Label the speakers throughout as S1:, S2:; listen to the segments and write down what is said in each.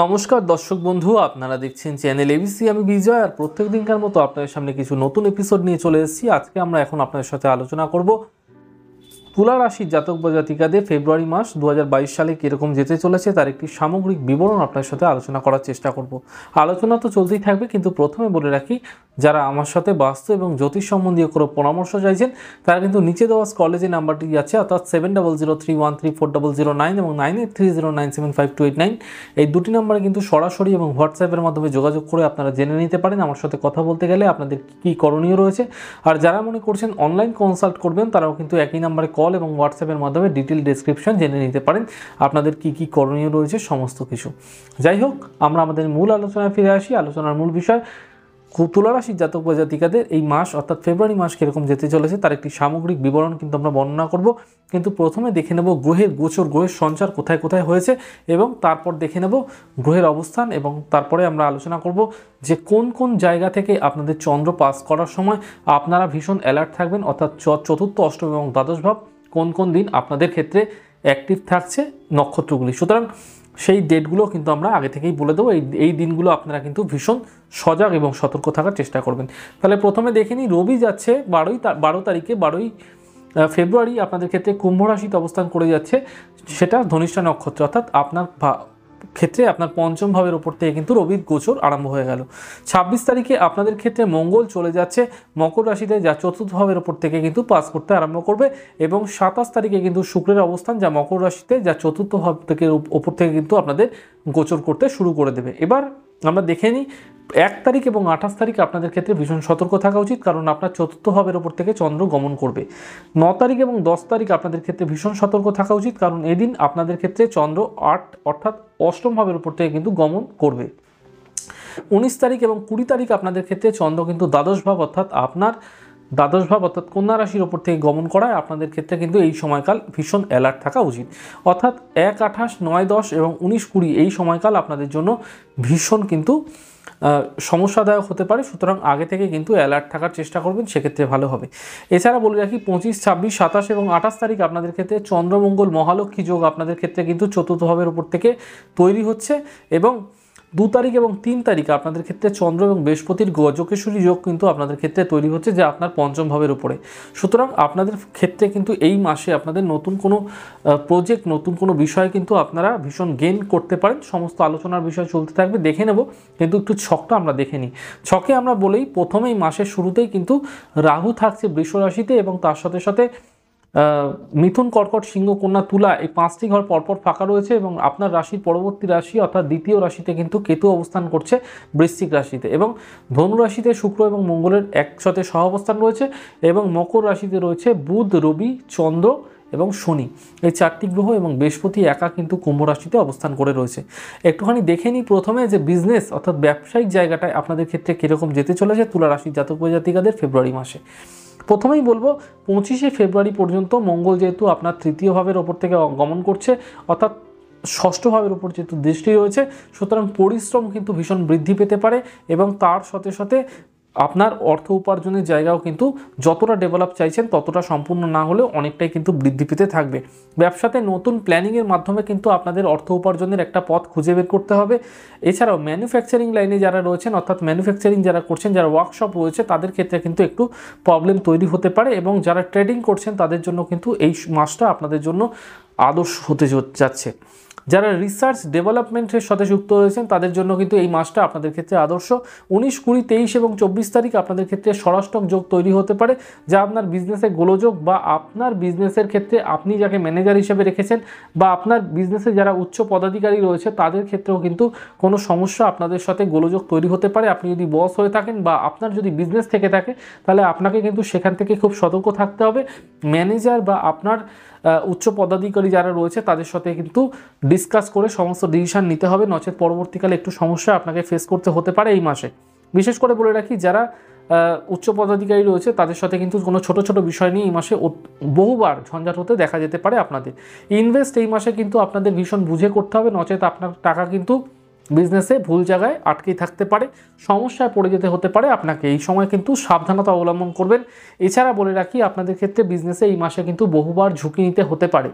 S1: নমস্কার দর্শক বন্ধু আপনারা দেখছেন চ্যানেল এবিসি আমি বিজয় আর প্রত্যেক দিনকার মতো আপনাদের সামনে কিছু নতুন এপিসোড নিয়ে চলে এসেছি আজকে আমরা এখন আপনাদের সাথে আলোচনা করব তুলা রাশির জাতক বা জাতিকাদের ফেব্রুয়ারি মাস দু সালে কীরকম যেতে চলেছে তার একটি সামগ্রিক বিবরণ আপনার সাথে আলোচনা করার চেষ্টা করব আলোচনা তো চলতেই থাকবে কিন্তু প্রথমে বলে রাখি যারা আমার সাথে বাস্তু এবং জ্যোতিষ সম্বন্ধীয় কোনো পরামর্শ চাইছেন তারা কিন্তু নিচে দেওয়া স্কলেজে নাম্বারটি আছে অর্থাৎ seven double zero three one three four double zero nine এবং nine eight three zero nine seven five two eight nine এই দুটি নাম্বারে কিন্তু সরাসরি এবং হোয়াটসঅ্যাপের মাধ্যমে যোগাযোগ করে আপনারা জেনে নিতে পারেন আমার সাথে কথা বলতে গেলে আপনাদের কী করণীয় রয়েছে আর যারা মনে করছেন অনলাইন কনসাল্ট করবেন তারাও কিন্তু একই নাম্বারে কল কল এবং হোয়াটসঅ্যাপের মাধ্যমে ডিটেল ডিসক্রিপশন জেনে নিতে পারেন আপনাদের কি কি করণীয় রয়েছে সমস্ত কিছু যাই হোক আমরা আমাদের মূল আলোচনায় ফিরে আসি আলোচনার মূল বিষয় তুলারাশির জাতক প্রজাতিকাদের এই মাস অর্থাৎ ফেব্রুয়ারি মাস কীরকম যেতে চলেছে তার একটি সামগ্রিক বিবরণ কিন্তু আমরা বর্ণনা করব কিন্তু প্রথমে দেখে নেব গ্রহের গোচর গ্রহের সঞ্চার কোথায় কোথায় হয়েছে এবং তারপর দেখে নেব গ্রহের অবস্থান এবং তারপরে আমরা আলোচনা করব যে কোন কোন জায়গা থেকে আপনাদের চন্দ্র পাস করার সময় আপনারা ভীষণ অ্যালার্ট থাকবেন অর্থাৎ চতুর্থ অষ্টম এবং দ্বাদশ ভাব কোন কোন দিন আপনাদের ক্ষেত্রে অ্যাক্টিভ থাকছে নক্ষত্রগুলি সুতরাং সেই ডেটগুলো কিন্তু আমরা আগে থেকেই বলে দেবো এই এই দিনগুলো আপনারা কিন্তু ভীষণ সজাগ এবং সতর্ক থাকার চেষ্টা করবেন তাহলে প্রথমে দেখে নিই রবি যাচ্ছে বারোই বারো তারিখে বারোই ফেব্রুয়ারি আপনাদের ক্ষেত্রে কুম্ভ রাশিতে অবস্থান করে যাচ্ছে সেটা ধনিষ্ঠা নক্ষত্র অর্থাৎ আপনার ক্ষেত্রে আপনার পঞ্চম ভাবের ওপর থেকে কিন্তু রবির গোচর আরম্ভ হয়ে গেল ছাব্বিশ তারিখে আপনাদের ক্ষেত্রে মঙ্গল চলে যাচ্ছে মকর রাশিতে যা চতুর্থ ভাবের ওপর থেকে কিন্তু পাস করতে আরম্ভ করবে এবং সাতাশ তারিখে কিন্তু শুক্রের অবস্থান যা মকর রাশিতে যা চতুর্থ ভাব থেকে ওপর থেকে কিন্তু আপনাদের গোচর করতে শুরু করে দেবে এবার আমরা দেখে নিই এক তারিখ এবং আঠাশ তারিখ আপনাদের ক্ষেত্রে ভীষণ সতর্ক থাকা উচিত কারণ আপনার চতুর্থ ভাবের ওপর থেকে চন্দ্র গমন করবে ন তারিখ এবং দশ তারিখ আপনাদের ক্ষেত্রে ভীষণ সতর্ক থাকা উচিত কারণ এদিন আপনাদের ক্ষেত্রে চন্দ্র আট অর্থাৎ অষ্টম ভাবের ওপর থেকে কিন্তু গমন করবে উনিশ তারিখ এবং কুড়ি তারিখ আপনাদের ক্ষেত্রে চন্দ্র কিন্তু দ্বাদশ ভাব অর্থাৎ আপনার দ্বাদশ ভাব অর্থাৎ কন্যা রাশির ওপর থেকে গমন করায় আপনাদের ক্ষেত্রে কিন্তু এই সময়কাল ভীষণ অ্যালার্ট থাকা উচিত অর্থাৎ এক আঠাশ নয় দশ এবং উনিশ কুড়ি এই সময়কাল আপনাদের জন্য ভীষণ কিন্তু সমস্যাদায়ক হতে পারে সুতরাং আগে থেকে কিন্তু অ্যালার্ট থাকার চেষ্টা করবেন সেক্ষেত্রে ভালো হবে এছাড়া বলে রাখি পঁচিশ ছাব্বিশ সাতাশ এবং আঠাশ তারিখ আপনাদের ক্ষেত্রে চন্দ্রমঙ্গল মহালক্ষ্মী যোগ আপনাদের ক্ষেত্রে কিন্তু চতুর্থ উপর থেকে তৈরি হচ্ছে এবং দু তারিখ এবং তিন তারিখ আপনাদের ক্ষেত্রে চন্দ্র এবং বৃহস্পতির গজকেশ্বরী যোগ কিন্তু আপনাদের ক্ষেত্রে তৈরি হচ্ছে যে আপনার পঞ্চম ভাবের উপরে সুতরাং আপনাদের ক্ষেত্রে কিন্তু এই মাসে আপনাদের নতুন কোনো প্রজেক্ট নতুন কোনো বিষয় কিন্তু আপনারা ভীষণ গেন করতে পারেন সমস্ত আলোচনার বিষয় চলতে থাকবে দেখে নেব কিন্তু একটু ছকটা আমরা দেখে নিই ছকে আমরা বলেই প্রথমেই মাসের শুরুতেই কিন্তু রাহু থাকছে বৃষ রাশিতে এবং তার সাথে সাথে মিথুন কর্কট সিংহ কন্যা তুলা এই পাঁচটি ঘর পরপর ফাঁকা রয়েছে এবং আপনার রাশির পরবর্তী রাশি অর্থাৎ দ্বিতীয় রাশিতে কিন্তু কেতু অবস্থান করছে বৃশ্চিক রাশিতে এবং ধনু রাশিতে শুক্র এবং মঙ্গলের একসাথে সহ অবস্থান রয়েছে এবং মকর রাশিতে রয়েছে বুধ রবি চন্দ্র এবং শনি এই চারটি গ্রহ এবং বৃহস্পতি একা কিন্তু কুম্ভ রাশিতে অবস্থান করে রয়েছে একটুখানি দেখে নিই প্রথমে যে বিজনেস অর্থাৎ ব্যবসায়িক জায়গাটায় আপনাদের ক্ষেত্রে কীরকম যেতে চলেছে তুলা রাশির জাতক প্রজাতিকাদের ফেব্রুয়ারি মাসে প্রথমেই বলবো পঁচিশে ফেব্রুয়ারি পর্যন্ত মঙ্গল যেহেতু আপনার তৃতীয় ভাবের ওপর থেকে গমন করছে অর্থাৎ ষষ্ঠ ভাবের উপর যেহেতু দৃষ্টি রয়েছে সুতরাং পরিশ্রম কিন্তু ভীষণ বৃদ্ধি পেতে পারে এবং তার সাথে সাথে আপনার অর্থ উপার্জনের জায়গাও কিন্তু যতটা ডেভেলপ চাইছেন ততটা সম্পূর্ণ না হলেও অনেকটাই কিন্তু বৃদ্ধি পেতে থাকবে ব্যবসাতে নতুন প্ল্যানিংয়ের মাধ্যমে কিন্তু আপনাদের অর্থ উপার্জনের একটা পথ খুঁজে বের করতে হবে এছাড়াও ম্যানুফ্যাকচারিং লাইনে যারা রয়েছেন অর্থাৎ ম্যানুফ্যাকচারিং যারা করছেন যারা ওয়ার্কশপ রয়েছে তাদের ক্ষেত্রে কিন্তু একটু প্রবলেম তৈরি হতে পারে এবং যারা ট্রেডিং করছেন তাদের জন্য কিন্তু এই মাসটা আপনাদের জন্য আদর্শ হতে যাচ্ছে যারা রিসার্চ ডেভেলপমেন্টের সাথে যুক্ত রয়েছেন তাদের জন্য কিন্তু এই মাসটা আপনাদের ক্ষেত্রে আদর্শ উনিশ কুড়ি তেইশ এবং চব্বিশ তারিখ আপনাদের ক্ষেত্রে স্বরাষ্ট্রক যোগ তৈরি হতে পারে যা আপনার বিজনেসে গোলযোগ বা আপনার বিজনেসের ক্ষেত্রে আপনি যাকে ম্যানেজার হিসেবে রেখেছেন বা আপনার বিজনেসে যারা উচ্চ পদাধিকারী রয়েছে তাদের ক্ষেত্রেও কিন্তু কোনো সমস্যা আপনাদের সাথে গোলযোগ তৈরি হতে পারে আপনি যদি বস হয়ে থাকেন বা আপনার যদি বিজনেস থেকে থাকে তাহলে আপনাকে কিন্তু সেখান থেকে খুব সতর্ক থাকতে হবে ম্যানেজার বা আপনার উচ্চ পদাধিকারী যারা রয়েছে তাদের সাথে কিন্তু ডিসকাস করে সমস্ত ডিসিশান নিতে হবে নচেত পরবর্তীকালে একটু সমস্যা আপনাকে ফেস করতে হতে পারে এই মাসে বিশেষ করে বলে রাখি যারা উচ্চ পদাধিকারী রয়েছে তাদের সাথে কিন্তু কোনো ছোট ছোট বিষয় নিয়ে এই মাসে বহুবার ঝঞ্ঝাট হতে দেখা যেতে পারে আপনাদের ইনভেস্ট এই মাসে কিন্তু আপনাদের ভীষণ বুঝে করতে হবে নচেত আপনার টাকা কিন্তু বিজনেসে ভুল জায়গায় আটকেই থাকতে পারে সমস্যায় পড়ে যেতে হতে পারে আপনাকে এই সময় কিন্তু সাবধানতা অবলম্বন করবেন এছাড়া বলে রাখি আপনাদের ক্ষেত্রে বিজনেসে এই মাসে কিন্তু বহুবার ঝুঁকি নিতে হতে পারে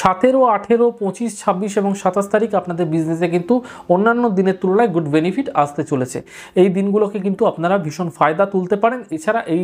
S1: সতেরো আঠেরো পঁচিশ ছাব্বিশ এবং সাতাশ তারিখ আপনাদের বিজনেসে কিন্তু অন্যান্য দিনের তুলনায় গুড বেনিফিট আসতে চলেছে এই দিনগুলোকে কিন্তু আপনারা ভীষণ ফায়দা তুলতে পারেন এছাড়া এই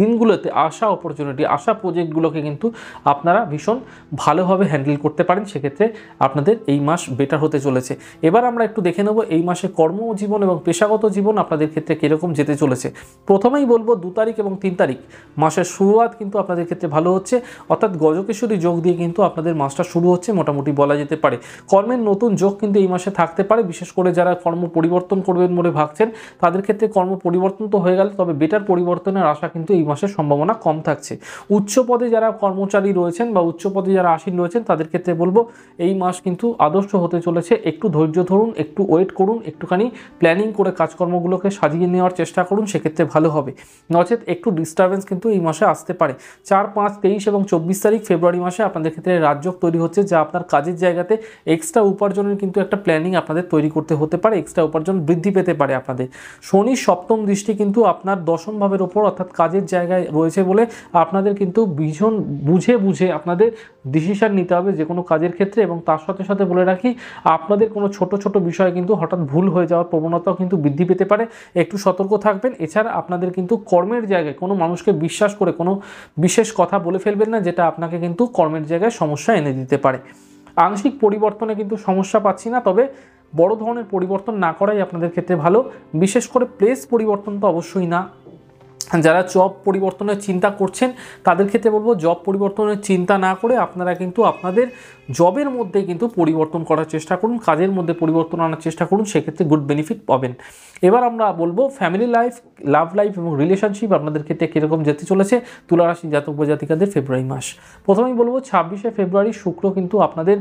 S1: দিনগুলোতে আসা অপরচুনিটি আসা প্রজেক্টগুলোকে কিন্তু আপনারা ভীষণ ভালোভাবে হ্যান্ডেল করতে পারেন সেক্ষেত্রে আপনাদের এই মাস বেটার হতে চলেছে এবার আমরা একটু দেখে নেব এই মাসে কর্মজীবন এবং পেশাগত জীবন আপনাদের ক্ষেত্রে কীরকম যেতে চলেছে প্রথমেই বলবো দু তারিখ এবং তিন তারিখ মাসের শুরুয়াত কিন্তু আপনাদের ক্ষেত্রে ভালো হচ্ছে অর্থাৎ গজকেশ্বরী যোগ দিয়ে কিন্তু কিন্তু আপনাদের মাসটা শুরু হচ্ছে মোটামুটি বলা যেতে পারে কর্মের নতুন যোগ কিন্তু এই মাসে থাকতে পারে বিশেষ করে যারা কর্ম পরিবর্তন করবেন বলে ভাবছেন তাদের ক্ষেত্রে কর্ম পরিবর্তন তো হয়ে গেল তবে বেটার পরিবর্তনের আশা কিন্তু এই মাসের সম্ভাবনা কম থাকছে উচ্চ পদে যারা কর্মচারী রয়েছেন বা উচ্চ পদে যারা আসীন রয়েছেন তাদের ক্ষেত্রে বলবো এই মাস কিন্তু আদর্শ হতে চলেছে একটু ধৈর্য ধরুন একটু ওয়েট করুন একটুখানি প্ল্যানিং করে কাজকর্মগুলোকে সাজিয়ে নেওয়ার চেষ্টা করুন সেক্ষেত্রে ভালো হবে নচেত একটু ডিস্টারবেন্স কিন্তু এই মাসে আসতে পারে চার পাঁচ তেইশ এবং চব্বিশ তারিখ ফেব্রুয়ারি মাসে আপনাদের ক্ষেত্রে রাজযোগ তৈরি হচ্ছে যা আপনার কাজের জায়গাতে এক্সট্রা উপার্জনের কিন্তু একটা প্ল্যানিং আপনাদের তৈরি করতে হতে পারে এক্সট্রা উপার্জন বৃদ্ধি পেতে পারে আপনাদের শনি সপ্তম দৃষ্টি কিন্তু আপনার দশম ভাবের ওপর অর্থাৎ কাজের জায়গায় রয়েছে বলে আপনাদের কিন্তু ভীষণ বুঝে বুঝে আপনাদের ডিসিশান নিতে হবে যে কোনো কাজের ক্ষেত্রে এবং তার সাথে সাথে বলে রাখি আপনাদের কোনো ছোট ছোট বিষয় কিন্তু হঠাৎ ভুল হয়ে যাওয়ার প্রবণতাও কিন্তু বৃদ্ধি পেতে পারে একটু সতর্ক থাকবেন এছাড়া আপনাদের কিন্তু কর্মের জায়গায় কোনো মানুষকে বিশ্বাস করে কোনো বিশেষ কথা বলে ফেলবেন না যেটা আপনাকে কিন্তু কর্মের জায়গায় সমস্যা এনে দিতে পারে আংশিক পরিবর্তনে কিন্তু সমস্যা পাচ্ছি না তবে বড় ধরনের পরিবর্তন না করাই আপনাদের ক্ষেত্রে ভালো বিশেষ করে প্লেস পরিবর্তন তো অবশ্যই না যারা জব পরিবর্তনের চিন্তা করছেন তাদের ক্ষেত্রে বলবো জব পরিবর্তনের চিন্তা না করে আপনারা কিন্তু আপনাদের জবের মধ্যে কিন্তু পরিবর্তন করার চেষ্টা করুন কাজের মধ্যে পরিবর্তন আনার চেষ্টা করুন সেক্ষেত্রে গুড বেনিফিট পাবেন এবার আমরা বলবো ফ্যামিলি লাইফ লাভ লাইফ এবং রিলেশনশিপ আপনাদের ক্ষেত্রে কীরকম যেতে চলেছে তুলারাশি জাতক জাতিকাদের ফেব্রুয়ারি মাস প্রথমেই বলবো ছাব্বিশে ফেব্রুয়ারি শুক্র কিন্তু আপনাদের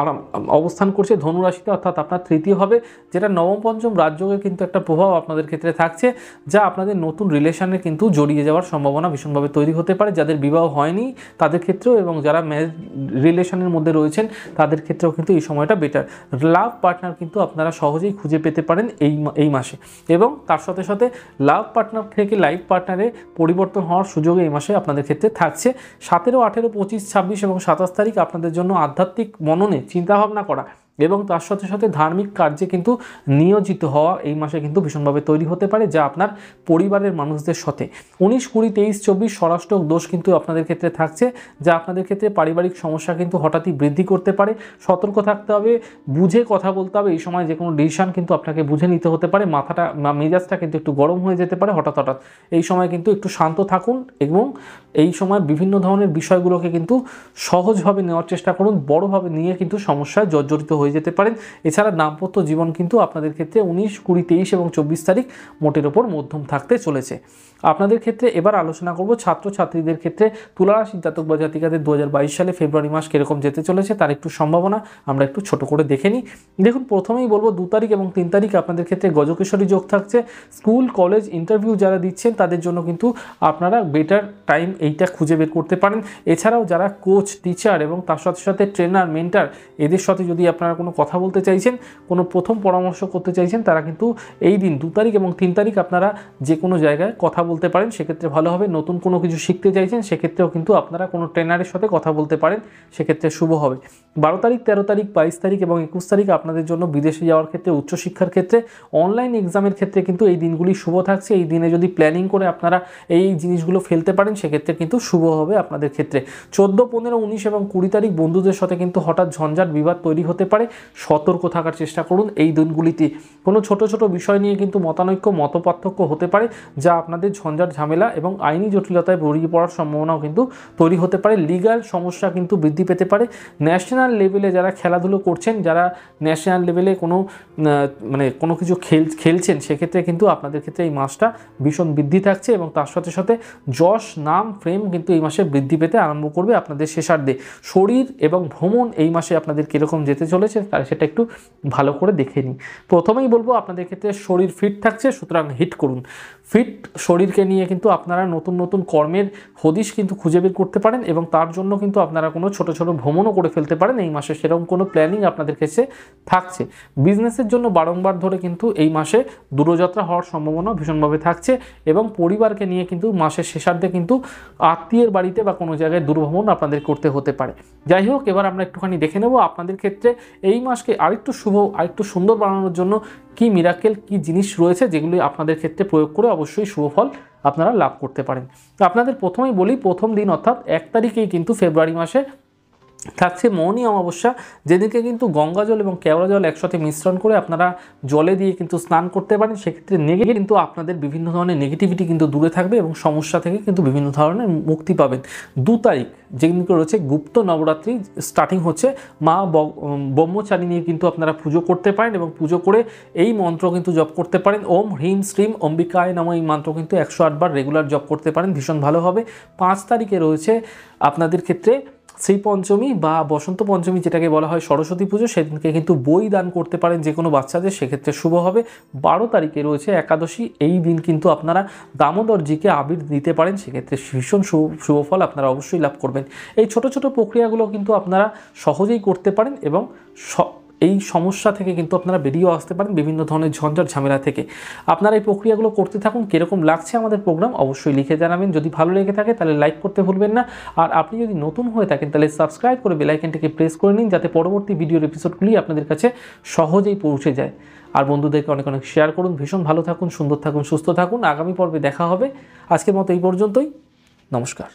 S1: আরাম অবস্থান করছে ধনুরাশিতে অর্থাৎ আপনার তৃতীয় হবে যেটা নবম পঞ্চম রাজযোগের কিন্তু একটা প্রভাব আপনাদের ক্ষেত্রে থাকছে যা আপনাদের নতুন রিলেশনে কিন্তু জড়িয়ে যাওয়ার সম্ভাবনা ভীষণভাবে তৈরি হতে পারে যাদের বিবাহ হয়নি তাদের ক্ষেত্রেও এবং যারা ম্যারেজ রিলেশনের মধ্যে রয়েছেন তাদের ক্ষেত্রেও কিন্তু এই সময়টা বেটার লাভ পার্টনার কিন্তু আপনারা সহজেই খুঁজে পেতে পারেন এই এই মাসে এবং তার সাথে সাথে লাভ পার্টনার থেকে লাইফ পার্টনারে পরিবর্তন হওয়ার সুযোগ এই মাসে আপনাদের ক্ষেত্রে থাকছে সতেরো আঠেরো পঁচিশ ছাব্বিশ এবং সাতাশ তারিখ আপনাদের জন্য আধ্যাত্মিক মননে চিন্তা ভাবনা করা এবং তার সাথে সাথে ধার্মিক কার্যে কিন্তু নিয়োজিত হওয়া এই মাসে কিন্তু ভীষণভাবে তৈরি হতে পারে যা আপনার পরিবারের মানুষদের সাথে উনিশ কুড়ি তেইশ চব্বিশ স্বরাষ্ট্র দোষ কিন্তু আপনাদের ক্ষেত্রে থাকছে যা আপনাদের ক্ষেত্রে পারিবারিক সমস্যা কিন্তু হঠাৎই বৃদ্ধি করতে পারে সতর্ক থাকতে হবে বুঝে কথা বলতে হবে এই সময় যে কোনো ডিসিশান কিন্তু আপনাকে বুঝে নিতে হতে পারে মাথাটা মেজাজটা কিন্তু একটু গরম হয়ে যেতে পারে হঠাৎ হঠাৎ এই সময় কিন্তু একটু শান্ত থাকুন এবং এই সময় বিভিন্ন ধরনের বিষয়গুলোকে কিন্তু সহজভাবে নেওয়ার চেষ্টা করুন বড়োভাবে নিয়ে কিন্তু সমস্যায় জর্জরিত হয়ে যেতে পারেন এছাড়া দাম্পত্য জীবন কিন্তু আপনাদের ক্ষেত্রে উনিশ কুড়ি তেইশ এবং চব্বিশ তারিখ মোটের ওপর মধ্যম থাকতে চলেছে আপনাদের ক্ষেত্রে এবার আলোচনা করব ছাত্রীদের ক্ষেত্রে তুলারাশি জাতক বা জাতিকাদের দু সালে ফেব্রুয়ারি মাস কীরকম যেতে চলেছে তার একটু সম্ভাবনা আমরা একটু ছোট করে দেখে নিই দেখুন প্রথমেই বলবো দু তারিখ এবং তিন তারিখ আপনাদের ক্ষেত্রে গজকেশ্বরী যোগ থাকছে স্কুল কলেজ ইন্টারভিউ যারা দিচ্ছেন তাদের জন্য কিন্তু আপনারা বেটার টাইম এইটা খুঁজে বের করতে পারেন এছাড়াও যারা কোচ টিচার এবং তার সাথে সাথে ট্রেনার মেন্টার এদের সাথে যদি আপনারা কোনো কথা বলতে চাইছেন কোনো প্রথম পরামর্শ করতে চাইছেন তারা কিন্তু এই দিন দু তারিখ এবং তিন তারিখ আপনারা যে কোনো জায়গায় কথা বলতে পারেন সেক্ষেত্রে ভালো হবে নতুন কোনো কিছু শিখতে চাইছেন সেক্ষেত্রেও কিন্তু আপনারা কোনো ট্রেনারের সাথে কথা বলতে পারেন সেক্ষেত্রে শুভ হবে বারো তারিখ তেরো তারিখ বাইশ তারিখ এবং একুশ তারিখ আপনাদের জন্য বিদেশে যাওয়ার ক্ষেত্রে উচ্চশিক্ষার ক্ষেত্রে অনলাইন এক্সামের ক্ষেত্রে কিন্তু এই দিনগুলি শুভ থাকছে এই দিনে যদি প্ল্যানিং করে আপনারা এই জিনিসগুলো ফেলতে পারেন সেক্ষেত্রে কিন্তু শুভ হবে আপনাদের ক্ষেত্রে চোদ্দ পনেরো উনিশ এবং কুড়ি তারিখ বন্ধুদের সাথে কিন্তু হঠাৎ ঝঞ্ঝাট বিবাদ তৈরি হতে পারে সতর্ক থাকার চেষ্টা করুন এই দিনগুলিতে কোনো ছোট ছোট বিষয় নিয়ে কিন্তু মতানৈক্য মতপার্থক্য হতে পারে যা আপনাদের ঝঞ্ঝাট ঝামেলা এবং আইনি জটিলতায় ভরিয়ে পড়ার সম্ভাবনাও কিন্তু তৈরি হতে পারে লিগাল সমস্যা কিন্তু বৃদ্ধি পেতে পারে ন্যাশনাল লেভেলে যারা খেলাধুলো করছেন যারা ন্যাশনাল লেভেলে কোনো মানে কোনো কিছু খেল খেলছেন সেক্ষেত্রে কিন্তু আপনাদের ক্ষেত্রে এই মাসটা ভীষণ বৃদ্ধি থাকছে এবং তার সাথে সাথে যশ নাম ফ্রেম কিন্তু এই মাসে বৃদ্ধি পেতে আরম্ভ করবে আপনাদের শেষার্ধে শরীর এবং ভ্রমণ এই মাসে আপনাদের কীরকম যেতে চলেছে তার সেটা একটু ভালো করে দেখে নিই প্রথমেই বলবো আপনাদের ক্ষেত্রে শরীর ফিট থাকছে সুতরাং হিট করুন ফিট শরীরকে নিয়ে কিন্তু আপনারা নতুন নতুন কর্মের হদিশ কিন্তু খুঁজে বের করতে পারেন এবং তার জন্য কিন্তু আপনারা কোনো ছোট ছোট ভ্রমণও করে ফেলতে পারেন এই মাসে সেরকম কোনো প্ল্যানিং আপনাদের কাছে থাকছে বিজনেসের জন্য বারংবার ধরে কিন্তু এই মাসে দূরযাত্রা হওয়ার সম্ভাবনা ভীষণভাবে থাকছে এবং পরিবারকে নিয়ে কিন্তু মাসের শেষার্ধে কিন্তু আত্মীয়ের বাড়িতে বা কোনো জায়গায় দুর্ভ্রমণ আপনাদের করতে হতে পারে যাই হোক এবার আমরা একটুখানি দেখে নেব আপনাদের ক্ষেত্রে এই মাসকে আরেকটু শুভ আরেকটু সুন্দর বানানোর জন্য কি মিরাকেল কি জিনিস রয়েছে যেগুলি আপনাদের ক্ষেত্রে প্রয়োগ করে অবশ্যই শুভফল আপনারা লাভ করতে পারেন তো আপনাদের প্রথমেই বলি প্রথম দিন অর্থাৎ এক তারিখেই কিন্তু ফেব্রুয়ারি মাসে থাকছে মৌনী অমাবস্যা যেদিকে কিন্তু গঙ্গা জল এবং কেওড়া জল একসাথে মিশ্রণ করে আপনারা জলে দিয়ে কিন্তু স্নান করতে পারেন সেক্ষেত্রে নেগেটিভ কিন্তু আপনাদের বিভিন্ন ধরনের নেগেটিভিটি কিন্তু দূরে থাকবে এবং সমস্যা থেকে কিন্তু বিভিন্ন ধরনের মুক্তি পাবেন দু তারিখ যেদিনকে রয়েছে গুপ্ত নবরাত্রি স্টার্টিং হচ্ছে মা ব্রহ্মচারী নিয়ে কিন্তু আপনারা পুজো করতে পারেন এবং পুজো করে এই মন্ত্র কিন্তু জপ করতে পারেন ওম হ্রিম শ্রীম অম্বিকায় নাম এই মন্ত্র কিন্তু একশো আটবার রেগুলার জপ করতে পারেন ভীষণ ভালো হবে পাঁচ তারিখে রয়েছে আপনাদের ক্ষেত্রে শ্রী পঞ্চমী বা বসন্ত পঞ্চমী যেটাকে বলা হয় সরস্বতী পুজো সেদিনকে কিন্তু বই দান করতে পারেন যে কোনো বাচ্চাদের সেক্ষেত্রে শুভ হবে বারো তারিখে রয়েছে একাদশী এই দিন কিন্তু আপনারা দামোদরজিকে আবির দিতে পারেন সেক্ষেত্রে ভীষণ শুভ শুভ ফল আপনারা অবশ্যই লাভ করবেন এই ছোট ছোট প্রক্রিয়াগুলো কিন্তু আপনারা সহজেই করতে পারেন এবং এই সমস্যা থেকে কিন্তু আপনারা বেরিয়েও আসতে পারেন বিভিন্ন ধরনের ঝঞ্ঝাট ঝামেলা থেকে আপনারা এই প্রক্রিয়াগুলো করতে থাকুন কীরকম লাগছে আমাদের প্রোগ্রাম অবশ্যই লিখে জানাবেন যদি ভালো লেগে থাকে তাহলে লাইক করতে ভুলবেন না আর আপনি যদি নতুন হয়ে থাকেন তাহলে সাবস্ক্রাইব করে বেলাইকেনটিকে প্রেস করে নিন যাতে পরবর্তী ভিডিওর এপিসোডগুলি আপনাদের কাছে সহজেই পৌঁছে যায় আর বন্ধুদেরকে অনেক অনেক শেয়ার করুন ভীষণ ভালো থাকুন সুন্দর থাকুন সুস্থ থাকুন আগামী পর্বে দেখা হবে আজকের মতো এই পর্যন্তই নমস্কার